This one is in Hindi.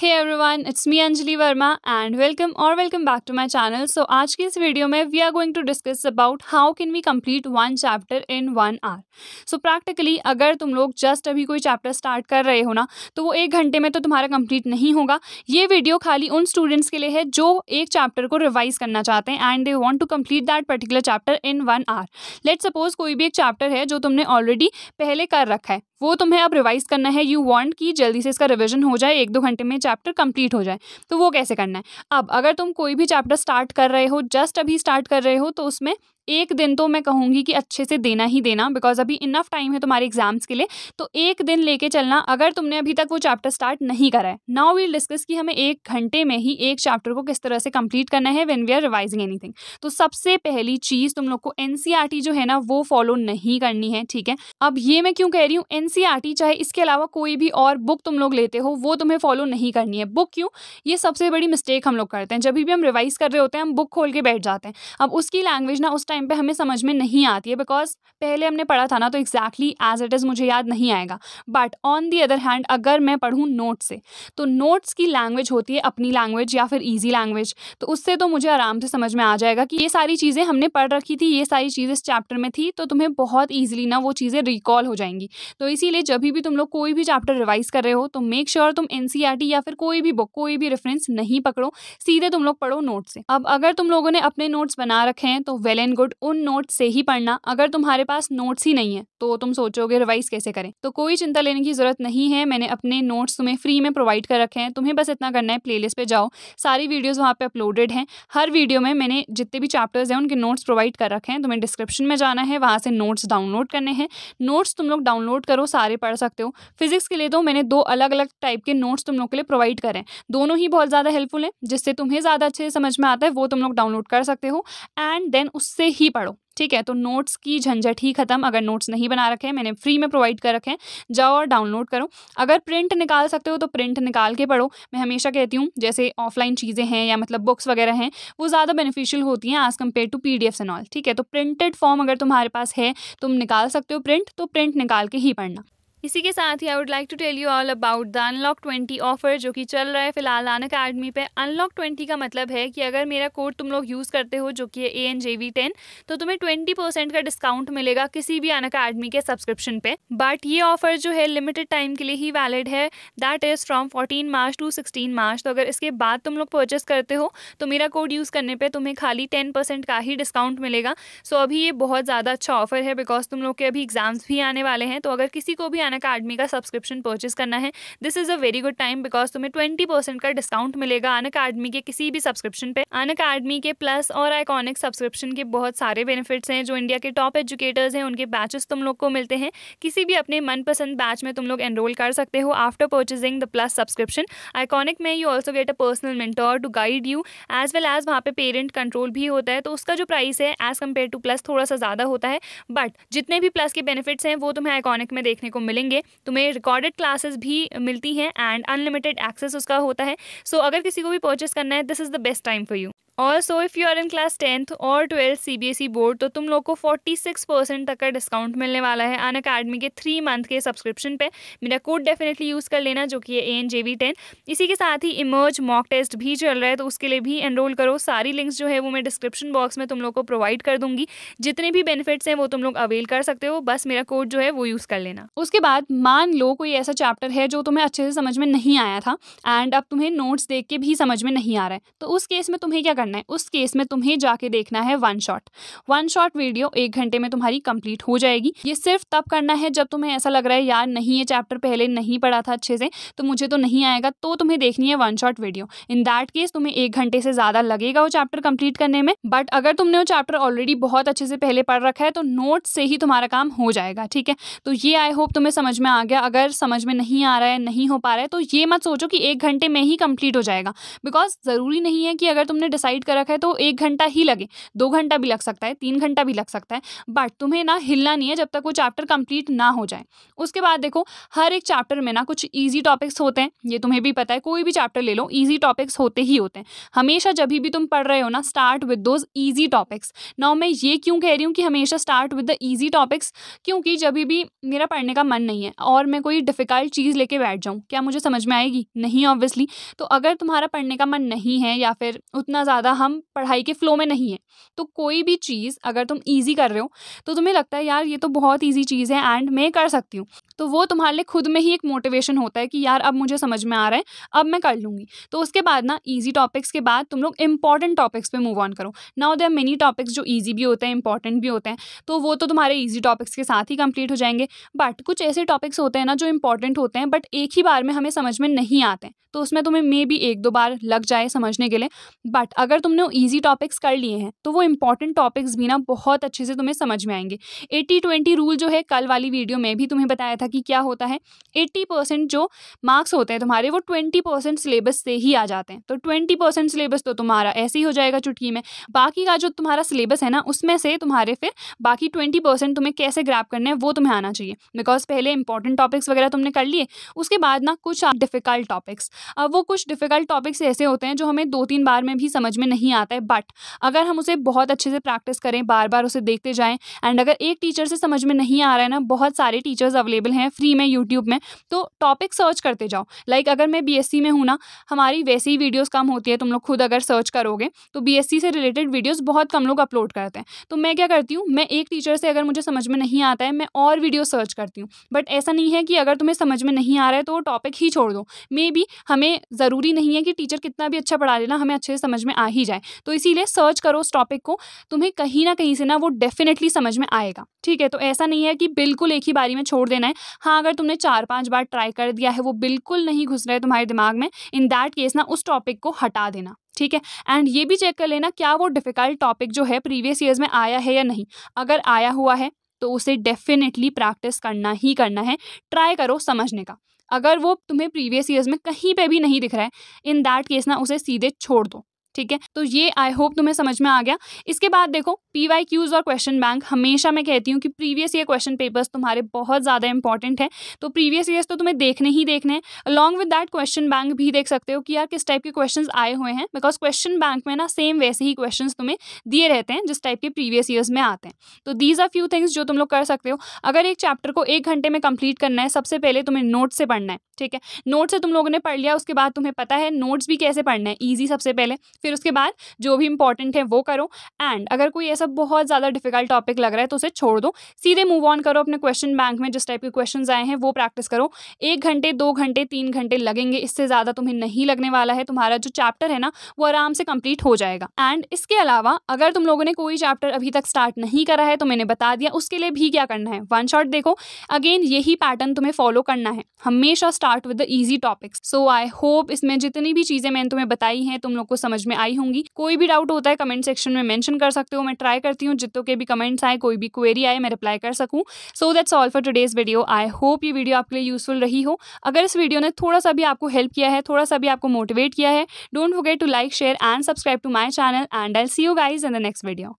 hey everyone it's me Anjali Verma and welcome और welcome back to my channel so आज की इस वीडियो में we are going to discuss about how can we complete one chapter in one hour so practically अगर तुम लोग जस्ट अभी कोई चैप्टर स्टार्ट कर रहे हो ना तो वो एक घंटे में तो तुम्हारा कंप्लीट नहीं होगा ये वीडियो खाली उन स्टूडेंट्स के लिए है जो एक चैप्टर को रिवाइज करना चाहते हैं and they want to complete that particular chapter in one hour let suppose कोई भी एक चैप्टर है जो तुमने ऑलरेडी पहले कर रखा है वो तुम्हें अब रिवाइज करना है यू वांट कि जल्दी से इसका रिवीजन हो जाए एक दो घंटे में चैप्टर कंप्लीट हो जाए तो वो कैसे करना है अब अगर तुम कोई भी चैप्टर स्टार्ट कर रहे हो जस्ट अभी स्टार्ट कर रहे हो तो उसमें एक दिन तो मैं कहूँगी कि अच्छे से देना ही देना बिकॉज अभी इनफ टाइम है तुम्हारे एग्जाम्स के लिए तो एक दिन लेके चलना अगर तुमने अभी तक वो चैप्टर स्टार्ट नहीं करा है नाउ वील डिस्कस कि हमें एक घंटे में ही एक चैप्टर को किस तरह से कंप्लीट करना है when we are revising anything तो सबसे पहली चीज़ तुम लोग को एन e जो है ना वो फॉलो नहीं करनी है ठीक है अब ये मैं क्यों कह रही हूँ एन e चाहे इसके अलावा कोई भी और बुक तुम लोग लेते हो वो तुम्हें फॉलो नहीं करनी है बुक क्यों ये सबसे बड़ी मिस्टेक हम लोग करते हैं जब भी हम रिवाइज कर रहे होते हैं हम बुक खोल के बैठ जाते हैं अब उसकी लैंग्वेज ना उस टाइम टाइम पे हमें समझ में नहीं आती है बिकॉज पहले हमने पढ़ा था ना तो एग्जैक्टली एज इट इज़ मुझे याद नहीं आएगा but on the other hand अगर मैं पढ़ूँ नोट से तो नोट्स की लैंग्वेज होती है अपनी लैंग्वेज या फिर ईजी लैंग्वेज तो उससे तो मुझे आराम से समझ में आ जाएगा कि ये सारी चीज़ें हमने पढ़ रखी थी ये सारी चीज़ें इस चैप्टर में थी तो तुम्हें बहुत ईजिली ना वो चीज़ें रिकॉल हो जाएंगी तो इसीलिए जब भी तुम लोग कोई भी चैप्टर रिवाइज कर रहे हो तो मेक श्योर sure तुम एन e या फिर कोई भी बुक कोई भी रेफरेंस नहीं पकड़ो सीधे तुम लोग पढ़ो नोट से अब अगर तुम लोगों ने अपने नोट्स बना रखे हैं तो वेल एंड गुड डाउट उन नोट से ही पढ़ना अगर तुम्हारे पास नोट्स ही नहीं है तो तुम सोचोगे रिवाइज कैसे करें तो कोई चिंता लेने की जरूरत नहीं है मैंने अपने नोट्स तुम्हें फ्री में प्रोवाइड कर रखे हैं तुम्हें बस इतना करना है प्लेलिस्ट पे जाओ सारी वीडियोज वहाँ पे अपलोडेड हैं हर वीडियो में मैंने जितने भी चैप्टर्स हैं उनके नोट्स प्रोवाइड कर रखे हैं तुम्हें डिस्क्रिप्शन में जाना है वहाँ से नोट्स डाउनलोड करने हैं नोट्स तुम लोग डाउनलोड करो सारे पढ़ सकते हो फिजिक्स के लिए तो मैंने दो अलग अलग टाइप के नोट्स तुम लोग के लिए प्रोवाइड करें दोनों ही बहुत ज़्यादा हेल्पफुल हैं जिससे तुम्हें ज़्यादा अच्छे से समझ में आता है वो तुम लोग डाउनलोड कर सकते हो एंड देन उससे ही पढ़ो ठीक है तो नोट्स की झंझट ही खत्म अगर नोट्स नहीं बना रखे मैंने फ्री में प्रोवाइड कर रखे हैं जाओ और डाउनलोड करो अगर प्रिंट निकाल सकते हो तो प्रिंट निकाल के पढ़ो मैं हमेशा कहती हूँ जैसे ऑफलाइन चीज़ें हैं या मतलब बुक्स वगैरह हैं वो ज़्यादा बेनिफिशियल होती हैं as compared to P D F all ठीक है तो प्रिंटेड फॉर्म अगर तुम्हारे पास है तुम निकाल सकते हो प्रिंट तो प्रिंट निकाल के ही पढ़ना इसी के साथ ही I would like to tell you all about the unlock twenty offer जो कि चल रहा है फिलहाल अन अकेडमी पे अनलॉक ट्वेंटी का मतलब है कि अगर मेरा कोड तुम लोग यूज़ करते हो जो कि है A N J V ten तो तुम्हें ट्वेंटी परसेंट का डिस्काउंट मिलेगा किसी भी अन अकेडमी के सब्सक्रिप्शन पे बट ये ऑफर जो है लिमिटेड टाइम के लिए ही वैलिड है that is from fourteen March to sixteen March तो अगर इसके बाद तुम लोग परचेस करते हो तो मेरा कोड यूज़ करने पर तुम्हें खाली टेन परसेंट का ही डिस्काउंट मिलेगा सो so अभी ये बहुत ज़्यादा अच्छा ऑफर है बिकॉज तुम लोग के अभी एग्जाम्स भी आने वाले हैं तो अगर किसी को भी आना अकाडमी का सब्सक्रिप्शन परचेज करना है this is a very good time because तुम्हें ट्वेंटी परसेंट का डिस्काउंट मिलेगा अन अकाडमी के किसी भी सब्सक्रिप्शन पे अन अकाडमी के प्लस और आइकॉनिक सब्सक्रिप्शन के बहुत सारे बेनिफिट्स हैं जो इंडिया के टॉप एजुकेटर्स हैं उनके बैचेस तुम लोग को मिलते हैं किसी भी अपने मनपसंद बैच में तुम लोग एनरोल कर सकते हो after purchasing the plus subscription iconic में you also get a personal mentor to guide you as well as वहाँ पे पेरेंट कंट्रोल भी होता है तो उसका जो प्राइस है एज कम्पेयर टू प्लस थोड़ा सा ज़्यादा होता है बट जितने भी प्लस के बेनिफिट्स हैं वो तुम्हें आइकॉनिक में देखने को मिलेंगे करेंगे तुम्हें रिकॉर्डेड क्लासेस भी मिलती हैं एंड अनलिमिटेड एक्सेस उसका होता है सो so, अगर किसी को भी परचेस करना है this is the best time for you also if you are in class tenth और twelfth C B S E board तो तुम लोग को फोर्टी सिक्स परसेंट तक का डिस्काउंट मिलने वाला है अन अकेडमी के थ्री मंथ के सब्सक्रिप्शन पे मेरा कोड डेफिनेटली यूज़ कर लेना जो कि है A N J V ten इसी के साथ ही इमर्ज मॉक टेस्ट भी चल रहा है तो उसके लिए भी एनरोल करो सारी लिंक्स जो है वो मैं डिस्क्रिप्शन बॉक्स में तुम लोग को प्रोवाइड कर दूंगी जितने भी बेनिफिट्स हैं वो तुम लोग अवेल कर सकते हो बस मेरा कोड जो है वो यूज़ कर लेना उसके बाद मान लो कोई ऐसा चैप्टर है जो तुम्हें अच्छे से समझ में नहीं आया था एंड अब तुम्हें नोट्स देख के भी समझ में नहीं आ रहा है तो उस केस में तुम्हें क्या करना है उस केस में तुम्हें जाके देखना है one shot one shot video एक घंटे में तुम्हारी कंप्लीट हो जाएगी ये सिर्फ तब करना है जब तुम्हें ऐसा लग रहा है यार नहीं ये चैप्टर पहले नहीं पढ़ा था अच्छे से तो मुझे तो नहीं आएगा तो तुम्हें देखनी है one shot video in that case तुम्हें एक घंटे से ज़्यादा लगेगा वो चैप्टर कंप्लीट करने में बट अगर तुमने वो चैप्टर ऑलरेडी बहुत अच्छे से पहले पढ़ रखा है तो नोट से ही तुम्हारा काम हो जाएगा ठीक है तो ये आई होप तुम्हें समझ में आ गया अगर समझ में नहीं आ रहा है नहीं हो पा रहा है तो ये मत सोचो कि एक घंटे में ही कंप्लीट हो जाएगा बिकॉज ज़रूरी नहीं है कि अगर तुमने डिसाइड साइड का रखा है तो एक घंटा ही लगे दो घंटा भी लग सकता है तीन घंटा भी लग सकता है बट तुम्हें ना हिलना नहीं है जब तक वो चैप्टर कंप्लीट ना हो जाए उसके बाद देखो हर एक चैप्टर में ना कुछ ईजी टॉपिक्स होते हैं ये तुम्हें भी पता है कोई भी चैप्टर ले लो ईजी टॉपिक्स होते ही होते हैं हमेशा जब भी तुम पढ़ रहे हो ना start with those easy topics ना मैं ये क्यों कह रही हूँ कि हमेशा start with the easy topics क्योंकि जब भी मेरा पढ़ने का मन नहीं है और मैं कोई डिफ़िकल्ट चीज़ लेके बैठ जाऊँ क्या मुझे समझ में आएगी नहीं ऑब्वियसली तो अगर तुम्हारा पढ़ने का मन नहीं है या फिर उतना ज़्यादा ज़्यादा हम पढ़ाई के फ़्लो में नहीं है तो कोई भी चीज़ अगर तुम ईजी कर रहे हो तो तुम्हें लगता है यार ये तो बहुत ईजी चीज़ है एंड मैं कर सकती हूँ तो वो तुम्हारे लिए खुद में ही एक मोटिवेशन होता है कि यार अब मुझे समझ में आ रहा है अब मैं कर लूँगी तो उसके बाद ना ईजी टॉपिक्स के बाद तुम लोग इंपॉर्टेंट टॉपिक्स पर मूव ऑन करो नाउ आर मेनी टॉपिक्स जो ईजी भी होते हैं इंपॉर्टेंट भी होते हैं तो वो तो तुम्हारे ईजी टॉपिक्स के साथ ही कंप्लीट हो जाएंगे बट कुछ ऐसे टॉपिक्स होते हैं ना जो इंपॉर्टेंट होते हैं बट एक ही बार में हमें समझ में नहीं आते हैं तो उसमें तुम्हें मे भी एक दो बार लग जाए समझने के लिए बट अगर तुमने ईजी टॉपिक्स कर लिए हैं तो वो इंपॉर्टेंट टॉपिक्स भी ना बहुत अच्छे से तुम्हें समझ में आएंगे एट्टी ट्वेंटी रूल जो है कल वाली वीडियो में भी तुम्हें बताया था कि क्या होता है एट्टी परसेंट जो मार्क्स होते हैं तुम्हारे वो ट्वेंटी परसेंट सिलेबस से ही आ जाते हैं तो ट्वेंटी परसेंट सिलेबस तो तुम्हारा ऐसे ही हो जाएगा चुटकी में बाकी का जो तुम्हारा सिलेबस है ना उसमें से तुम्हारे फिर बाकी ट्वेंटी परसेंट तुम्हें कैसे ग्रैप करने है वो तुम्हें आना चाहिए बिकॉज पहले इंपॉर्टेंट टॉपिक्स वगैरह तुमने कर लिए उसके बाद ना कुछ डिफिकल्ट टॉपिक्स अब वो कुछ डिफ़िकल्ट टॉपिक्स ऐसे होते हैं जो हमें दो तीन बार में भी समझ में नहीं आता है बट अगर हम उसे बहुत अच्छे से प्रैक्टिस करें बार बार उसे देखते जाएँ एंड अगर एक टीचर से समझ में नहीं आ रहा है ना बहुत सारे टीचर्स अवेलेबल हैं फ्री में यूट्यूब में तो टॉपिक सर्च करते जाओ लाइक like, अगर मैं बी में हूँ ना हमारी वैसे ही वीडियोज़ कम होती है तुम लोग खुद अगर सर्च करोगे तो बी से रिलेटेड वीडियोज़ बहुत कम लोग अपलोड करते हैं तो मैं क्या करती हूँ मैं एक टीचर से अगर मुझे समझ में नहीं आता है मैं और वीडियो सर्च करती हूँ बट ऐसा नहीं है कि अगर तुम्हें समझ में नहीं आ रहा है तो वो टॉपिक ही छोड़ दो मे बी हमें ज़रूरी नहीं है कि टीचर कितना भी अच्छा पढ़ा लेना हमें अच्छे से समझ में आ ही जाए तो इसीलिए सर्च करो उस टॉपिक को तुम्हें कहीं ना कहीं से ना वो डेफिनेटली समझ में आएगा ठीक है तो ऐसा नहीं है कि बिल्कुल एक ही बारी में छोड़ देना है हाँ अगर तुमने चार पाँच बार ट्राई कर दिया है वो बिल्कुल नहीं घुस रहे तुम्हारे दिमाग में इन दैट केस ना उस टॉपिक को हटा देना ठीक है एंड ये भी चेक कर लेना क्या वो डिफ़िकल्ट टॉपिक जो है प्रीवियस ईयर्स में आया है या नहीं अगर आया हुआ है तो उसे डेफिनेटली प्रैक्टिस करना ही करना है ट्राई करो समझने का अगर वो तुम्हें प्रीवियस ईयर्स में कहीं पे भी नहीं दिख रहा है इन दैट केस ना उसे सीधे छोड़ दो ठीक है तो ये आई होप तुम्हें समझ में आ गया इसके बाद देखो पी वाई क्यूज और क्वेश्चन बैंक हमेशा मैं कहती हूँ कि प्रीवियस ईयर क्वेश्चन पेपर्स तुम्हारे बहुत ज़्यादा इंपॉर्टेंट है तो प्रीवियस ईयर्स तो तुम्हें देखने ही देखने हैं along with that question bank भी देख सकते हो कि यार किस टाइप के क्वेश्चन आए हुए हैं बिकॉज क्वेश्चन बैंक में ना सेम वैसे ही क्वेश्चन तुम्हें दिए रहते हैं जिस टाइप के प्रीवियस ईयर्स में आते हैं तो दीज आर फ्यू थिंग्स जो तुम लोग कर सकते हो अगर एक चैप्टर को एक घंटे में कंप्लीट करना है सबसे पहले तुम्हें नोट से पढ़ना है ठीक है नोट से तुम लोगों ने पढ़ लिया उसके बाद तुम्हें पता है नोट्स भी कैसे पढ़ना है ईजी सबसे पहले फिर उसके बाद जो भी इंपॉर्टेंट है वो करो एंड अगर कोई ऐसा बहुत ज़्यादा डिफिकल्ट टॉपिक लग रहा है तो उसे छोड़ दो सीधे मूव ऑन करो अपने क्वेश्चन बैंक में जिस टाइप के क्वेश्चन आए हैं वो प्रैक्टिस करो एक घंटे दो घंटे तीन घंटे लगेंगे इससे ज़्यादा तुम्हें नहीं लगने वाला है तुम्हारा जो चैप्टर है ना वो आराम से कंप्लीट हो जाएगा एंड इसके अलावा अगर तुम लोगों ने कोई चैप्टर अभी तक स्टार्ट नहीं करा है तो मैंने बता दिया उसके लिए भी क्या करना है वन शॉट देखो अगेन यही पैटर्न तुम्हें फॉलो करना है हमेशा start with the easy topics so I hope इसमें जितनी भी चीज़ें मैंने तुम्हें बताई हैं तुम लोग को समझ में में आई होंगी कोई भी डाउट होता है कमेंट सेक्शन में मेंशन कर सकते हो मैं ट्राई करती हूँ जितों के भी कमेंट्स आए कोई भी क्वेरी आए मैं रिप्लाई कर सकूँ so that's all for today's video I hope ये वीडियो आपके लिए यूजफुल रही हो अगर इस वीडियो ने थोड़ा सा भी आपको हेल्प किया है थोड़ा सा भी आपको मोटिवेट किया है don't forget to like share and subscribe to my channel and I see you guys in the next video